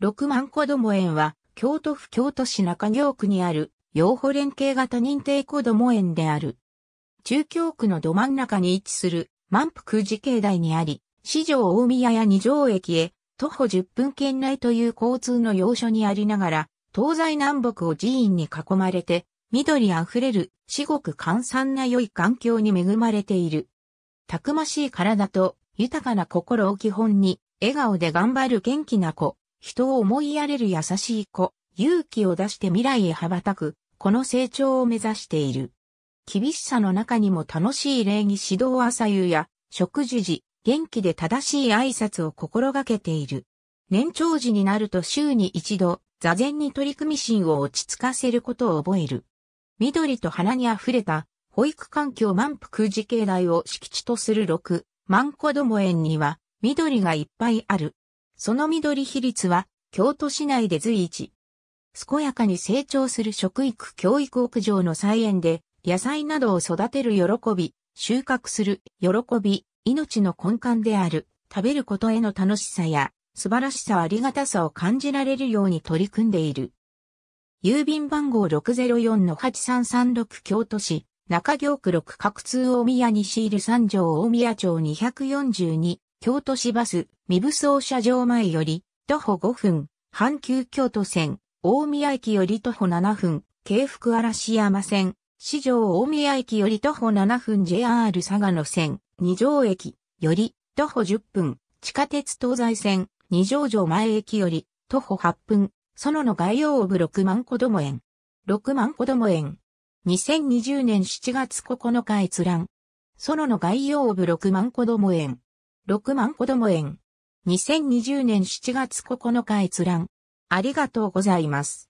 六万子ども園は、京都府京都市中京区にある、養護連携型認定子ども園である。中京区のど真ん中に位置する、満腹寺境内にあり、市場大宮や二条駅へ、徒歩10分圏内という交通の要所にありながら、東西南北を寺院に囲まれて、緑あふれる、至極閑散な良い環境に恵まれている。たくましい体と、豊かな心を基本に、笑顔で頑張る元気な子、人を思いやれる優しい子、勇気を出して未来へ羽ばたく、この成長を目指している。厳しさの中にも楽しい礼儀指導朝夕や食事時、元気で正しい挨拶を心がけている。年長時になると週に一度、座禅に取り組み心を落ち着かせることを覚える。緑と花に溢れた、保育環境満腹時境内を敷地とする6、万子ども園には、緑がいっぱいある。その緑比率は、京都市内で随一。健やかに成長する食育教育屋上の菜園で、野菜などを育てる喜び、収穫する喜び、命の根幹である、食べることへの楽しさや、素晴らしさありがたさを感じられるように取り組んでいる。郵便番号604-8336京都市、中京区六角通大宮西入三条大宮町242京都市バス、三部総車場前より、徒歩5分、阪急京都線、大宮駅より徒歩7分、京福嵐山線、市場大宮駅より徒歩7分 JR 佐賀野線、二条駅より徒歩10分、地下鉄東西線、二条城前駅より徒歩8分、園の概要部6万子供園。6万子供園。2020年7月9日閲覧。園の概要部6万子供園。6万子供園。2020年7月9日閲覧。ありがとうございます。